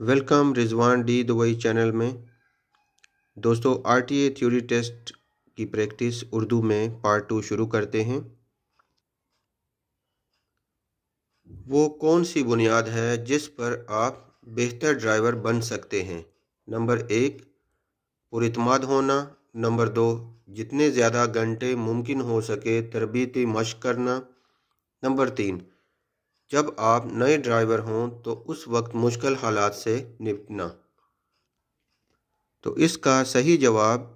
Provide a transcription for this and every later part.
Welcome Rizwan डी Dubai channel में दोस्तों R T A theory test की प्रैक्टिस उर्दू में पार्ट टू शुरू करते हैं वो कौन सी बुनियाद है जिस पर आप बेहतर ड्राइवर बन सकते हैं नंबर एक पुरतमाद होना नंबर दो जितने ज़्यादा घंटे मुमकिन हो सके तरबती मश करना नंबर तीन जब आप नए ड्राइवर हों तो उस वक्त मुश्किल हालात से निपटना तो इसका सही जवाब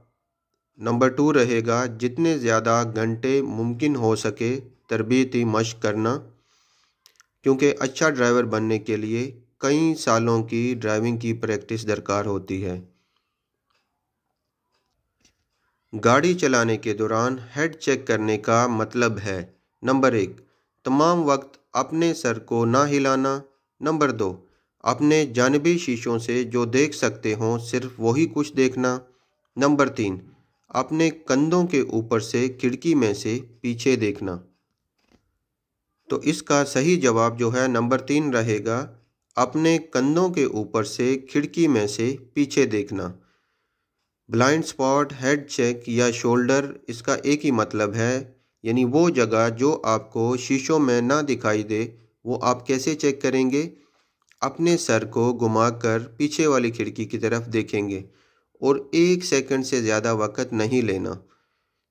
नंबर टू रहेगा जितने ज़्यादा घंटे मुमकिन हो सके तरबियती मश करना क्योंकि अच्छा ड्राइवर बनने के लिए कई सालों की ड्राइविंग की प्रैक्टिस दरकार होती है गाड़ी चलाने के दौरान हेड चेक करने का मतलब है नंबर एक तमाम वक्त अपने सर को ना हिलाना नंबर दो अपने जानबी शीशों से जो देख सकते हों सिर्फ वही कुछ देखना नंबर तीन अपने कंधों के ऊपर से खिड़की में से पीछे देखना तो इसका सही जवाब जो है नंबर तीन रहेगा अपने कंधों के ऊपर से खिड़की में से पीछे देखना ब्लाइंड स्पॉट हेड चेक या शोल्डर इसका एक ही मतलब है यानी वो जगह जो आपको शीशों में ना दिखाई दे वो आप कैसे चेक करेंगे अपने सर को घुमाकर पीछे वाली खिड़की की तरफ देखेंगे और एक सेकंड से ज़्यादा वक्त नहीं लेना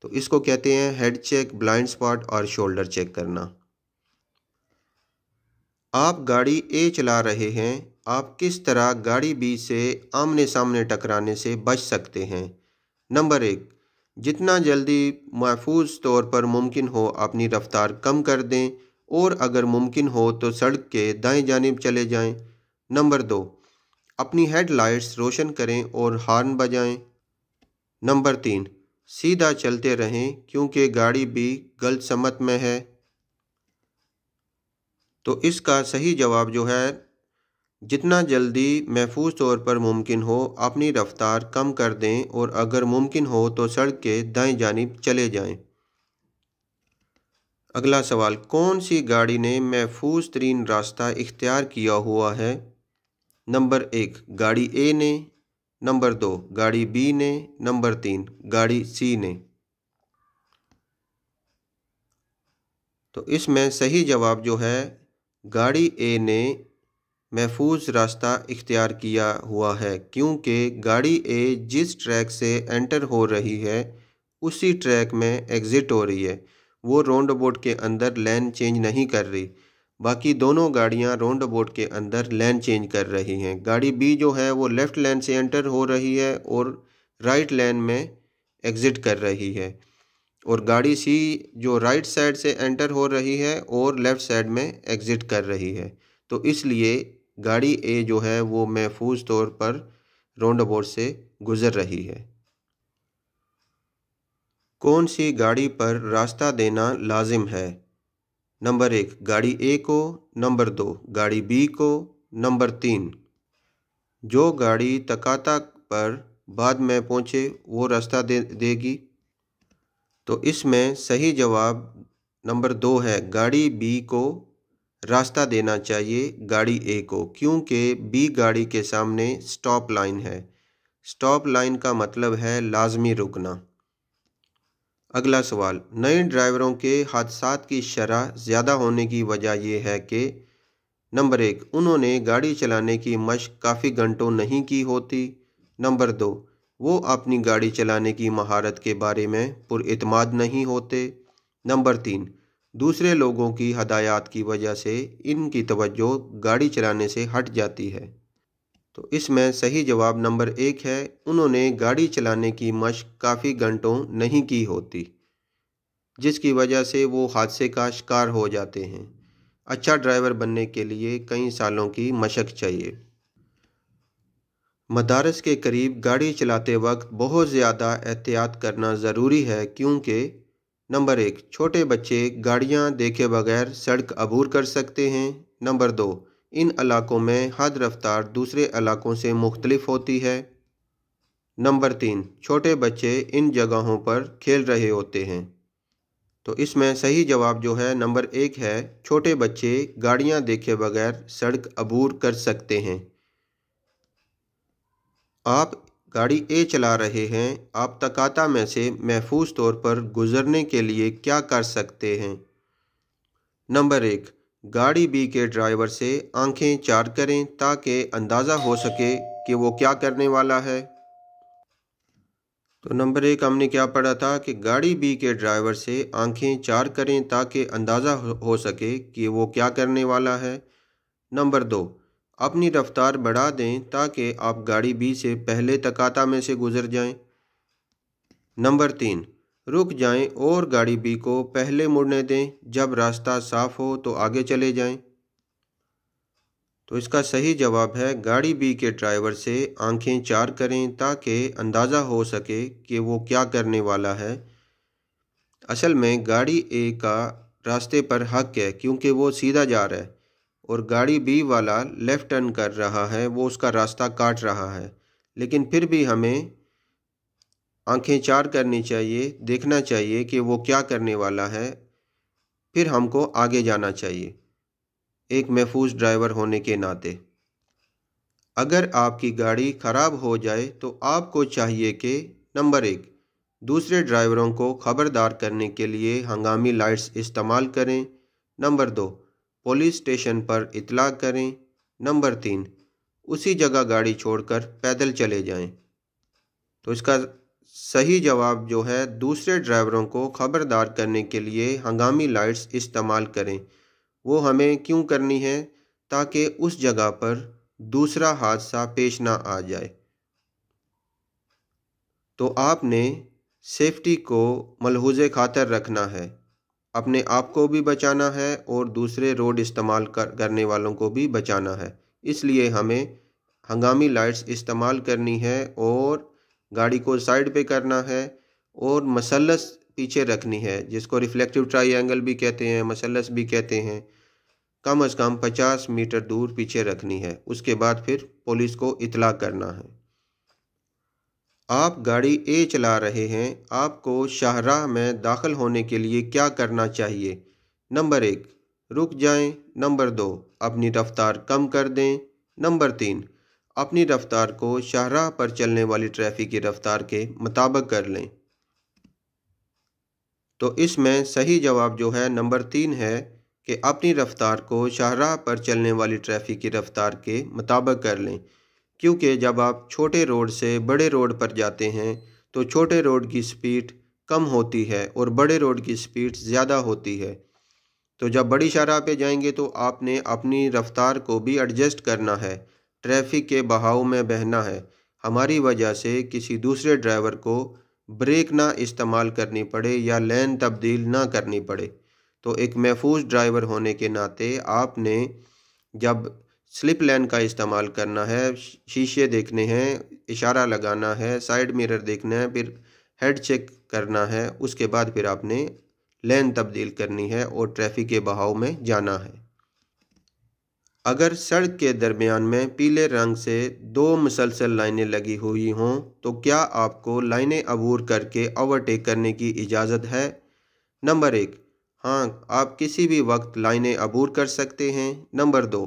तो इसको कहते हैं हेड चेक ब्लाइंड स्पॉट और शोल्डर चेक करना आप गाड़ी ए चला रहे हैं आप किस तरह गाड़ी बी से आमने सामने टकराने से बच सकते हैं नंबर एक जितना जल्दी महफूज तौर पर मुमकिन हो अपनी रफ़्तार कम कर दें और अगर मुमकिन हो तो सड़क के दाएं जानब चले जाएं। नंबर दो अपनी हेडलाइट्स रोशन करें और हॉर्न बजाएं। नंबर तीन सीधा चलते रहें क्योंकि गाड़ी भी गलत समत में है तो इसका सही जवाब जो है जितना जल्दी महफूज तौर पर मुमकिन हो अपनी रफ़्तार कम कर दें और अगर मुमकिन हो तो सड़क के दाएं जानब चले जाएं। अगला सवाल कौन सी गाड़ी ने महफूज तरीन रास्ता इख्तियार किया हुआ है नंबर एक गाड़ी ए ने नंबर दो गाड़ी बी ने नंबर तीन गाड़ी सी ने तो इसमें सही जवाब जो है गाड़ी ए ने महफूज रास्ता इख्तियार किया हुआ है क्योंकि गाड़ी ए जिस ट्रैक से एंटर हो रही है उसी ट्रैक में एग्ज़िट हो रही है वो राउंड बोर्ड के अंदर लैन चेंज नहीं कर रही बाकी दोनों गाड़ियां राउंड बोर्ड के अंदर लैन चेंज कर रही हैं गाड़ी बी जो है वो लेफ़्ट लैन से एंटर हो रही है और राइट लैन में एग्ज़िट कर रही है और गाड़ी सी जो राइट साइड से एंटर हो रही है और लेफ़्ट साइड में एग्ज़िट कर रही है तो इसलिए गाड़ी ए जो है वो महफूज तौर पर राउंड अबाउट से गुजर रही है कौन सी गाड़ी पर रास्ता देना लाजिम है नंबर एक गाड़ी ए को नंबर दो गाड़ी बी को नंबर तीन जो गाड़ी तकाता पर बाद में पहुँचे वो रास्ता दे देगी तो इसमें सही जवाब नंबर दो है गाड़ी बी को रास्ता देना चाहिए गाड़ी ए को क्योंकि बी गाड़ी के सामने स्टॉप लाइन है स्टॉप लाइन का मतलब है लाजमी रुकना अगला सवाल नए ड्राइवरों के हादसा की शरह ज़्यादा होने की वजह यह है कि नंबर एक उन्होंने गाड़ी चलाने की मशक काफ़ी घंटों नहीं की होती नंबर दो वो अपनी गाड़ी चलाने की महारत के बारे में पुरमाद नहीं होते नंबर तीन दूसरे लोगों की हदायत की वजह से इनकी तवज्जो गाड़ी चलाने से हट जाती है तो इसमें सही जवाब नंबर एक है उन्होंने गाड़ी चलाने की मशक काफ़ी घंटों नहीं की होती जिसकी वजह से वो हादसे का शिकार हो जाते हैं अच्छा ड्राइवर बनने के लिए कई सालों की मशक चाहिए मदारस के करीब गाड़ी चलाते वक्त बहुत ज़्यादा एहतियात करना ज़रूरी है क्योंकि नंबर एक छोटे बच्चे गाड़ियां देखे बगैर सड़क अबूर कर सकते हैं नंबर दो इन इलाकों में हद रफ्तार दूसरे इलाकों से मुख्तलिफ होती है नंबर तीन छोटे बच्चे इन जगहों पर खेल रहे होते हैं तो इसमें सही जवाब जो है नंबर एक है छोटे बच्चे गाड़ियां देखे बगैर सड़क अबूर कर सकते हैं आप गाड़ी ए चला रहे हैं आप तकाता में से महफूज तौर पर गुजरने के लिए क्या कर सकते हैं नंबर एक गाड़ी बी के ड्राइवर से आंखें चार करें ताकि अंदाज़ा हो सके कि वो क्या करने वाला है तो नंबर एक हमने क्या पढ़ा था कि गाड़ी बी के ड्राइवर से आंखें चार करें ताकि अंदाज़ा हो सके कि वो क्या करने वाला है नंबर दो अपनी रफ़्तार बढ़ा दें ताकि आप गाड़ी बी से पहले तकाता में से गुजर जाएं। नंबर तीन रुक जाएं और गाड़ी बी को पहले मुड़ने दें जब रास्ता साफ हो तो आगे चले जाएं। तो इसका सही जवाब है गाड़ी बी के ड्राइवर से आंखें चार करें ताकि अंदाज़ा हो सके कि वो क्या करने वाला है असल में गाड़ी ए का रास्ते पर हक है क्योंकि वो सीधा जा रहा है और गाड़ी बी वाला लेफ़्ट टर्न कर रहा है वो उसका रास्ता काट रहा है लेकिन फिर भी हमें आंखें चार करनी चाहिए देखना चाहिए कि वो क्या करने वाला है फिर हमको आगे जाना चाहिए एक महफूज ड्राइवर होने के नाते अगर आपकी गाड़ी ख़राब हो जाए तो आपको चाहिए कि नंबर एक दूसरे ड्राइवरों को खबरदार करने के लिए हंगामी लाइट्स इस्तेमाल करें नंबर दो पुलिस स्टेशन पर इतला करें नंबर तीन उसी जगह गाड़ी छोड़कर पैदल चले जाएं। तो इसका सही जवाब जो है दूसरे ड्राइवरों को खबरदार करने के लिए हंगामी लाइट्स इस्तेमाल करें वो हमें क्यों करनी है ताकि उस जगह पर दूसरा हादसा पेश ना आ जाए तो आपने सेफ्टी को मलहूज खातर रखना है अपने आप को भी बचाना है और दूसरे रोड इस्तेमाल कर करने वालों को भी बचाना है इसलिए हमें हंगामी लाइट्स इस्तेमाल करनी है और गाड़ी को साइड पे करना है और मसलस पीछे रखनी है जिसको रिफ्लेक्टिव ट्राइंगल भी कहते हैं मसलस भी कहते हैं कम अज़ कम पचास मीटर दूर पीछे रखनी है उसके बाद फिर पुलिस को इतला करना है आप गाड़ी ए चला रहे हैं आपको शाहराह में दाखिल होने के लिए क्या करना चाहिए नंबर एक रुक जाएं नंबर दो अपनी रफ़्तार कम कर दें नंबर तीन अपनी रफ़्तार को शाहराह पर चलने वाली ट्रैफिक की रफ़्तार के मुताबिक कर लें तो इसमें सही जवाब जो है नंबर तीन है कि अपनी रफ़्तार को शाहराह पर चलने वाली ट्रैफिक की रफ़्तार के मुताबिक कर लें क्योंकि जब आप छोटे रोड से बड़े रोड पर जाते हैं तो छोटे रोड की स्पीड कम होती है और बड़े रोड की स्पीड ज़्यादा होती है तो जब बड़ी शराह पे जाएंगे तो आपने अपनी रफ़्तार को भी एडजस्ट करना है ट्रैफिक के बहाव में बहना है हमारी वजह से किसी दूसरे ड्राइवर को ब्रेक ना इस्तेमाल करनी पड़े या लेन तब्दील ना करनी पड़े तो एक महफूज ड्राइवर होने के नाते आपने जब स्लिप लैन का इस्तेमाल करना है शीशे देखने हैं इशारा लगाना है साइड मिरर देखना है फिर हेड चेक करना है उसके बाद फिर आपने लेन तब्दील करनी है और ट्रैफिक के बहाव में जाना है अगर सड़क के दरमियान में पीले रंग से दो मुसलसल लाइनें लगी हुई हों तो क्या आपको लाइनें अबूर करके ओवरटेक करने की इजाज़त है नंबर एक हाँ आप किसी भी वक्त लाइनें अबूर कर सकते हैं नंबर दो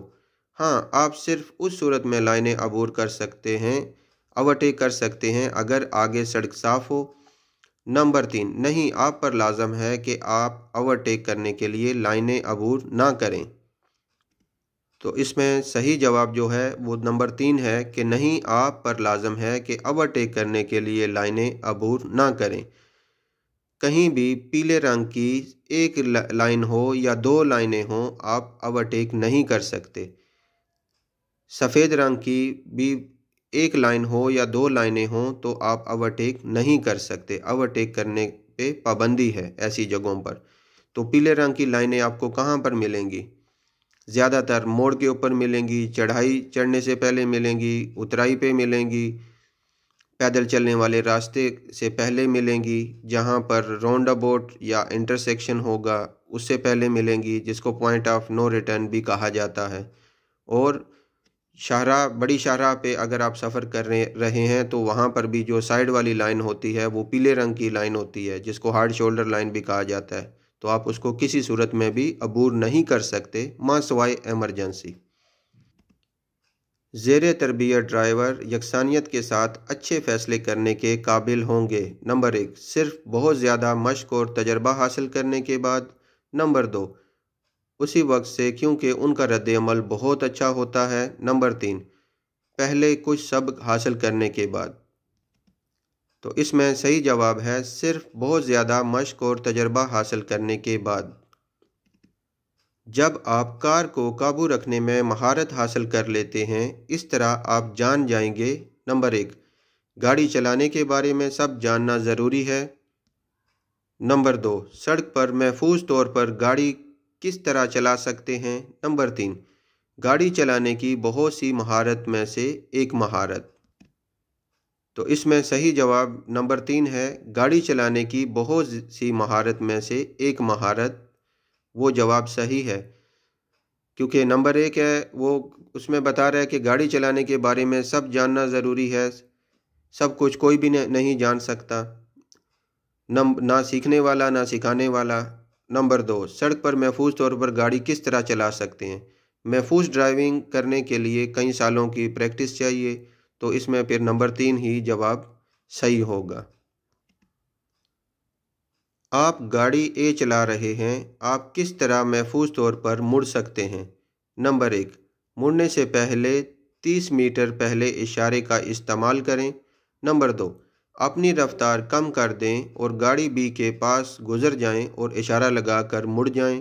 हाँ आप सिर्फ उस सूरत में लाइनें अबूर कर सकते हैं अवटे कर सकते हैं अगर आगे सड़क साफ हो नंबर तीन नहीं आप पर लाजम है कि आप ओवरटेक करने के लिए लाइनें अबूर ना करें तो इसमें सही जवाब जो है वो नंबर तीन है कि नहीं आप पर लाजम है कि ओवरटेक करने के लिए लाइनें अबूर ना करें कहीं भी पीले रंग की एक लाइन हो या दो लाइनें हों आप ओवरटेक नहीं कर सकते सफ़ेद रंग की भी एक लाइन हो या दो लाइनें हों तो आप ओवरटेक नहीं कर सकते ओवरटेक करने पे पाबंदी है ऐसी जगहों पर तो पीले रंग की लाइनें आपको कहाँ पर मिलेंगी ज़्यादातर मोड़ के ऊपर मिलेंगी चढ़ाई चढ़ने से पहले मिलेंगी उतराई पे मिलेंगी पैदल चलने वाले रास्ते से पहले मिलेंगी जहाँ पर राउंड अबाउट या इंटरसेक्शन होगा उससे पहले मिलेंगी जिसको पॉइंट ऑफ नो रिटर्न भी कहा जाता है और शाहरा बड़ी शाहरा पे अगर आप सफ़र कर रहे हैं तो वहाँ पर भी जो साइड वाली लाइन होती है वो पीले रंग की लाइन होती है जिसको हार्ड शोल्डर लाइन भी कहा जाता है तो आप उसको किसी सूरत में भी अबूर नहीं कर सकते माँ सवाई एमरजेंसी जेर तरबियत ड्राइवर यकसानियत के साथ अच्छे फैसले करने के काबिल होंगे नंबर एक सिर्फ बहुत ज़्यादा मश्क और तजर्बा हासिल करने के बाद नंबर दो उसी वक्त से क्योंकि उनका रद्द अमल बहुत अच्छा होता है नंबर तीन पहले कुछ सब हासिल करने के बाद तो इसमें सही जवाब है सिर्फ बहुत ज़्यादा मश्क और तजर्बा हासिल करने के बाद जब आप कार को काबू रखने में महारत हासिल कर लेते हैं इस तरह आप जान जाएंगे नंबर एक गाड़ी चलाने के बारे में सब जानना ज़रूरी है नंबर दो सड़क पर महफूज तौर पर गाड़ी किस तरह चला सकते हैं नंबर तीन गाड़ी चलाने की बहुत सी महारत में से एक महारत तो इसमें सही जवाब नंबर तीन है गाड़ी चलाने की बहुत सी महारत में से एक महारत वो जवाब सही है क्योंकि नंबर एक है वो उसमें बता रहा है कि गाड़ी चलाने के बारे में सब जानना ज़रूरी है सब कुछ कोई भी नहीं जान सकता नम ना सीखने वाला ना सिखाने वाला नंबर दो सड़क पर महफूज तौर पर गाड़ी किस तरह चला सकते हैं महफूज ड्राइविंग करने के लिए कई सालों की प्रैक्टिस चाहिए तो इसमें फिर नंबर तीन ही जवाब सही होगा आप गाड़ी ए चला रहे हैं आप किस तरह महफूज तौर पर मुड़ सकते हैं नंबर एक मुड़ने से पहले 30 मीटर पहले इशारे का इस्तेमाल करें नंबर दो अपनी रफ़्तार कम कर दें और गाड़ी बी के पास गुजर जाएं और इशारा लगा कर मुड़ जाएं।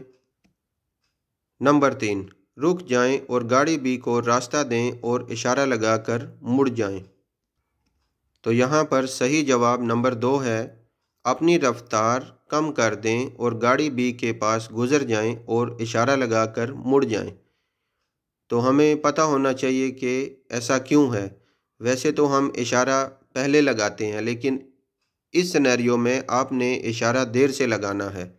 नंबर तीन रुक जाएं और गाड़ी बी को रास्ता दें और इशारा लगा कर मुड़ जाएं। तो यहाँ पर सही जवाब नंबर दो है अपनी रफ़्तार कम कर दें और गाड़ी बी के पास गुजर जाएं और इशारा लगा कर मुड़ जाएं। तो हमें पता होना चाहिए कि ऐसा क्यों है वैसे तो हम इशारा पहले लगाते हैं लेकिन इस सिनेरियो में आपने इशारा देर से लगाना है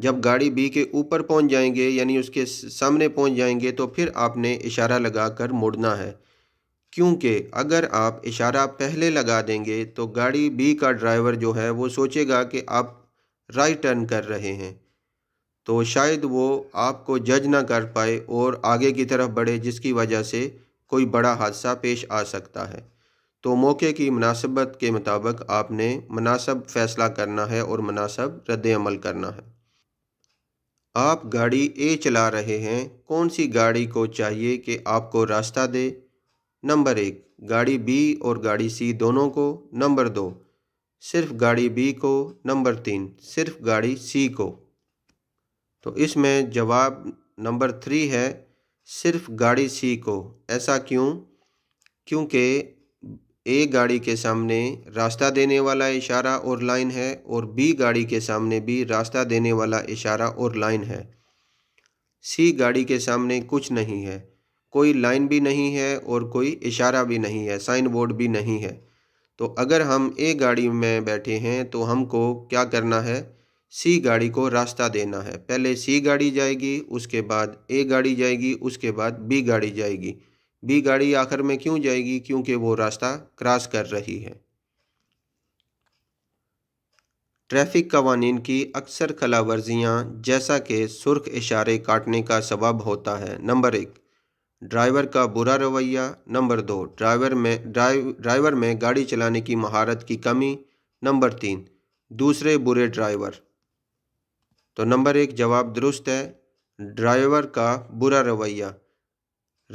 जब गाड़ी बी के ऊपर पहुंच जाएंगे यानी उसके सामने पहुंच जाएंगे तो फिर आपने इशारा लगा कर मुड़ना है क्योंकि अगर आप इशारा पहले लगा देंगे तो गाड़ी बी का ड्राइवर जो है वो सोचेगा कि आप राइट टर्न कर रहे हैं तो शायद वो आपको जज ना कर पाए और आगे की तरफ बढ़े जिसकी वजह से कोई बड़ा हादसा पेश आ सकता है तो मौके की मुनासबत के मुताबिक आपने मुनासब फ़ैसला करना है और मुनासब रद्दमल करना है आप गाड़ी ए चला रहे हैं कौन सी गाड़ी को चाहिए कि आपको रास्ता दे नंबर एक गाड़ी बी और गाड़ी सी दोनों को नंबर दो सिर्फ गाड़ी बी को नंबर तीन सिर्फ गाड़ी सी को तो इसमें जवाब नंबर थ्री है सिर्फ गाड़ी सी को ऐसा क्यों क्योंकि ए गाड़ी के सामने रास्ता देने वाला इशारा और लाइन है और बी गाड़ी के सामने भी रास्ता देने वाला इशारा और लाइन है सी गाड़ी के सामने कुछ नहीं है कोई लाइन भी नहीं है और कोई इशारा भी नहीं है साइन बोर्ड भी नहीं है तो अगर हम ए गाड़ी में बैठे हैं तो हमको क्या करना है सी गाड़ी को रास्ता देना है पहले सी गाड़ी जाएगी उसके बाद ए गाड़ी जाएगी उसके बाद बी गाड़ी जाएगी भी गाड़ी आखिर में क्यों जाएगी क्योंकि वो रास्ता क्रॉस कर रही है ट्रैफिक कवानीन की अक्सर वर्जियाँ जैसा कि सुर्ख इशारे काटने का सबब होता है नंबर एक ड्राइवर का बुरा रवैया नंबर दो ड्राइवर में ड्राइव ड्राइवर में गाड़ी चलाने की महारत की कमी नंबर तीन दूसरे बुरे ड्राइवर तो नंबर एक जवाब दुरुस्त है ड्राइवर का बुरा रवैया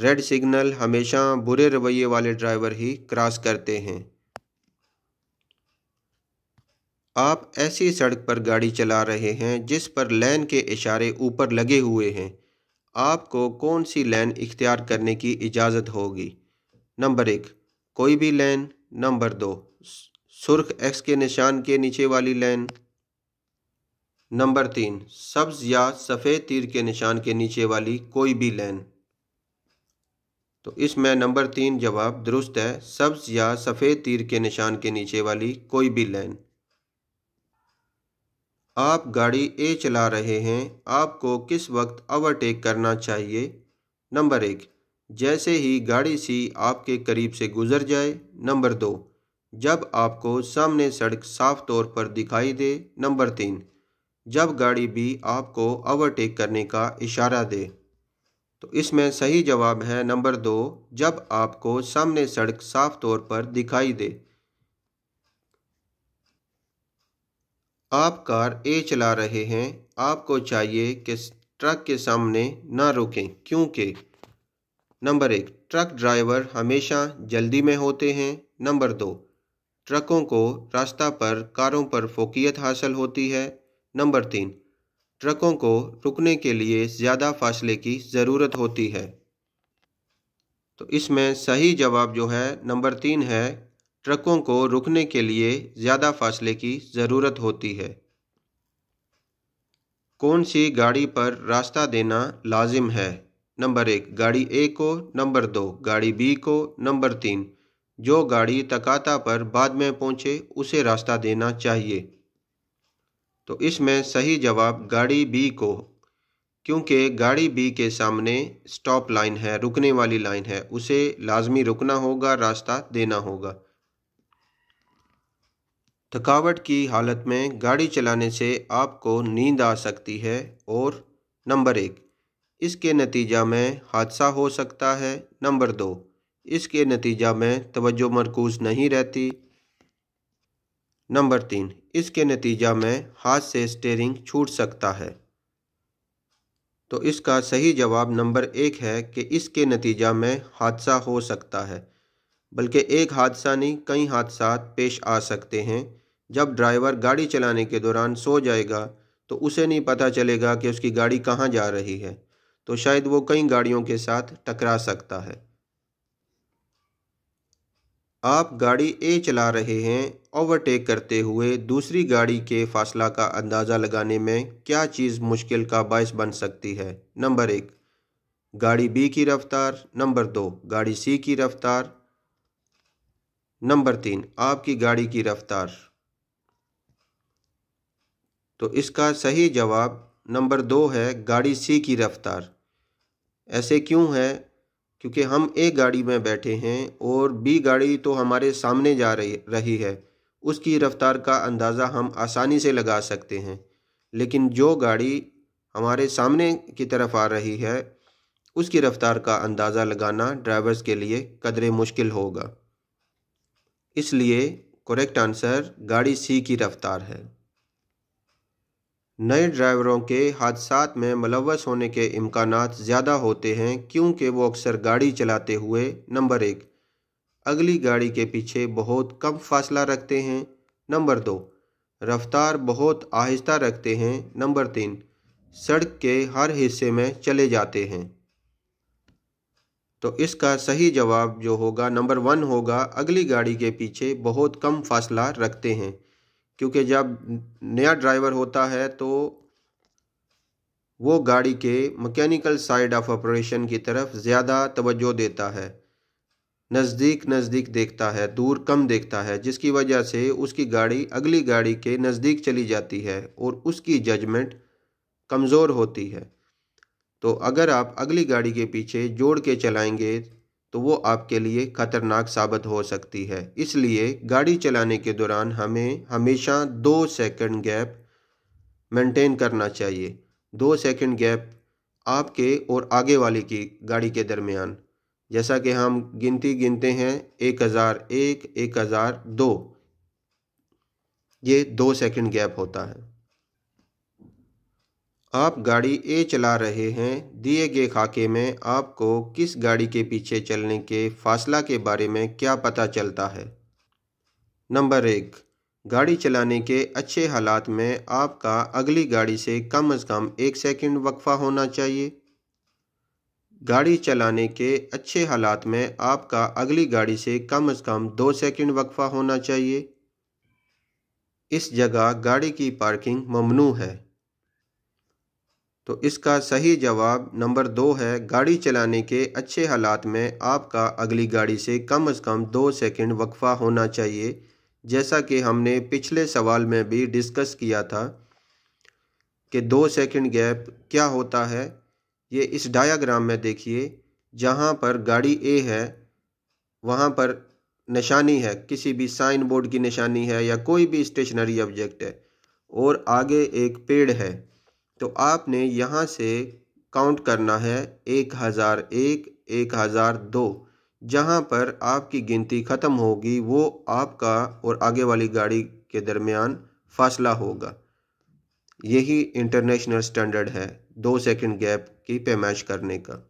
रेड सिग्नल हमेशा बुरे रवैये वाले ड्राइवर ही क्रॉस करते हैं आप ऐसी सड़क पर गाड़ी चला रहे हैं जिस पर लेन के इशारे ऊपर लगे हुए हैं आपको कौन सी लेन इख्तियार करने की इजाज़त होगी नंबर एक कोई भी लेन नंबर दो सुर्ख एक्स के निशान के नीचे वाली लेन नंबर तीन सब्ज़ या सफ़ेद तीर के निशान के नीचे वाली कोई भी लेन तो इसमें नंबर तीन जवाब दुरुस्त है सब्ज या सफ़ेद तीर के निशान के नीचे वाली कोई भी लाइन आप गाड़ी ए चला रहे हैं आपको किस वक्त ओवरटेक करना चाहिए नंबर एक जैसे ही गाड़ी सी आपके करीब से गुजर जाए नंबर दो जब आपको सामने सड़क साफ तौर पर दिखाई दे नंबर तीन जब गाड़ी बी आपको ओवरटेक करने का इशारा दे तो इसमें सही जवाब है नंबर दो जब आपको सामने सड़क साफ तौर पर दिखाई दे आप कार ए चला रहे हैं आपको चाहिए कि ट्रक के सामने ना रुकें क्योंकि नंबर एक ट्रक ड्राइवर हमेशा जल्दी में होते हैं नंबर दो ट्रकों को रास्ता पर कारों पर फोकियत हासिल होती है नंबर तीन ट्रकों को रुकने के लिए ज़्यादा फासले की ज़रूरत होती है तो इसमें सही जवाब जो है नंबर तीन है ट्रकों को रुकने के लिए ज़्यादा फासले की ज़रूरत होती है कौन सी गाड़ी पर रास्ता देना लाजिम है नंबर एक गाड़ी ए को नंबर दो गाड़ी बी को नंबर तीन जो गाड़ी तकाता पर बाद में पहुंचे उसे रास्ता देना चाहिए तो इसमें सही जवाब गाड़ी बी को क्योंकि गाड़ी बी के सामने स्टॉप लाइन है रुकने वाली लाइन है उसे लाजमी रुकना होगा रास्ता देना होगा थकावट की हालत में गाड़ी चलाने से आपको नींद आ सकती है और नंबर एक इसके नतीजा में हादसा हो सकता है नंबर दो इसके नतीजा में तवज्जो मरकूज़ नहीं रहती नंबर तीन इसके नतीजा में हाथ से स्टेयरिंग छूट सकता है तो इसका सही जवाब नंबर एक है कि इसके नतीजा में हादसा हो सकता है बल्कि एक हादसा नहीं कई हादसा पेश आ सकते हैं जब ड्राइवर गाड़ी चलाने के दौरान सो जाएगा तो उसे नहीं पता चलेगा कि उसकी गाड़ी कहाँ जा रही है तो शायद वो कई गाड़ियों के साथ टकरा सकता है आप गाड़ी ए चला रहे हैं ओवरटेक करते हुए दूसरी गाड़ी के फासला का अंदाज़ा लगाने में क्या चीज़ मुश्किल का बायस बन सकती है नंबर एक गाड़ी बी की रफ्तार नंबर दो गाड़ी सी की रफ्तार नंबर तीन आपकी गाड़ी की रफ्तार तो इसका सही जवाब नंबर दो है गाड़ी सी की रफ्तार ऐसे क्यों है क्योंकि हम एक गाड़ी में बैठे हैं और बी गाड़ी तो हमारे सामने जा रही रही है उसकी रफ़्तार का अंदाज़ा हम आसानी से लगा सकते हैं लेकिन जो गाड़ी हमारे सामने की तरफ आ रही है उसकी रफ़्तार का अंदाज़ा लगाना ड्राइवर्स के लिए कदरे मुश्किल होगा इसलिए करेक्ट आंसर गाड़ी सी की रफ़्तार है नए ड्राइवरों के हादसा में मुलवस होने के इम्कान ज़्यादा होते हैं क्योंकि वो अक्सर गाड़ी चलाते हुए नंबर एक अगली गाड़ी के पीछे बहुत कम फासला रखते हैं नंबर दो रफ्तार बहुत आहिस्ता रखते हैं नंबर तीन सड़क के हर हिस्से में चले जाते हैं तो इसका सही जवाब जो होगा नंबर वन होगा अगली गाड़ी के पीछे बहुत कम फासला रखते हैं क्योंकि जब नया ड्राइवर होता है तो वो गाड़ी के मैकेनिकल साइड ऑफ ऑपरेशन की तरफ ज़्यादा तवज्जो देता है नज़दीक नज़दीक देखता है दूर कम देखता है जिसकी वजह से उसकी गाड़ी अगली गाड़ी के नज़दीक चली जाती है और उसकी जजमेंट कमज़ोर होती है तो अगर आप अगली गाड़ी के पीछे जोड़ के चलाएंगे तो वो आपके लिए ख़तरनाक साबित हो सकती है इसलिए गाड़ी चलाने के दौरान हमें हमेशा दो सेकंड गैप मेंटेन करना चाहिए दो सेकंड गैप आपके और आगे वाले की गाड़ी के दरमियान जैसा कि हम गिनती गिनते हैं एक हज़ार एक एक हज़ार दो ये दो सेकंड गैप होता है आप गाड़ी ए चला रहे हैं दिए गए खाके में आपको किस गाड़ी के पीछे चलने के फासला के बारे में क्या पता चलता है नंबर एक गाड़ी चलाने के अच्छे हालात में आपका अगली गाड़ी से कम अज़ कम एक सेकंड वक्फा होना चाहिए गाड़ी चलाने के अच्छे हालात में आपका अगली गाड़ी से कम अज़ कम दो सेकंड वक्फा होना चाहिए इस जगह गाड़ी की पार्किंग ममनू है तो इसका सही जवाब नंबर दो है गाड़ी चलाने के अच्छे हालात में आपका अगली गाड़ी से कम अज़ कम दो सेकंड वक्फा होना चाहिए जैसा कि हमने पिछले सवाल में भी डिस्कस किया था कि दो सेकंड गैप क्या होता है ये इस डायाग्राम में देखिए जहाँ पर गाड़ी ए है वहाँ पर निशानी है किसी भी साइन बोर्ड की निशानी है या कोई भी स्टेशनरी ऑब्जेक्ट है और आगे एक पेड़ है तो आपने यहाँ से काउंट करना है एक हज़ार एक एक हज़ार दो जहाँ पर आपकी गिनती ख़त्म होगी वो आपका और आगे वाली गाड़ी के दरमियान फासला होगा यही इंटरनेशनल स्टैंडर्ड है दो सेकंड गैप की पैमाइश करने का